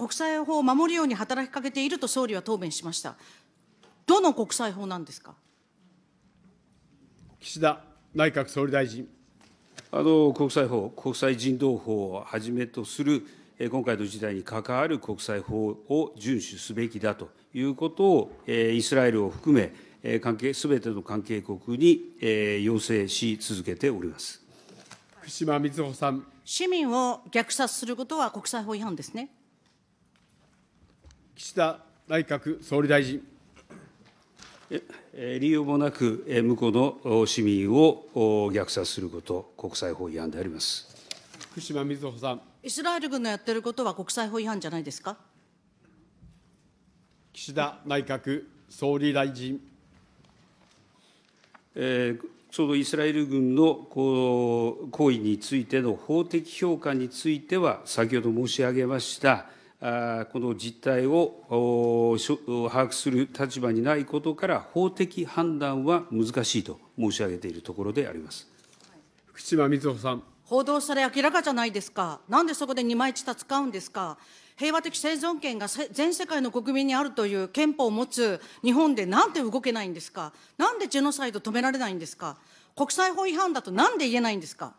国際法を守るように働きかけていると総理は答弁しました。どの国際法なんですか岸田内閣総理大臣。あの国際法、国際人道法をはじめとする今回の事態に関わる国際法を遵守すべきだということを、イスラエルを含め、関係すべての関係国に要請し続けております福島みずほさん。市民を虐殺することは国際法違反ですね。岸田内閣総理大臣。理由もなく、向こうの市民を虐殺すること、国際法違反であります福島みずほさん。イスラエル軍のやってることは国際法違反じゃないですか。岸田内閣総理大臣。えー、そのイスラエル軍の行為についての法的評価については、先ほど申し上げました、この実態を把握する立場にないことから、法的判断は難しいと申し上げているところであります福島みずほさん。報道され明らかじゃないですか、なんでそこで二枚舌使うんですか、平和的生存権が全世界の国民にあるという憲法を持つ日本でなんで動けないんですか、なんでジェノサイド止められないんですか、国際法違反だとなんで言えないんですか。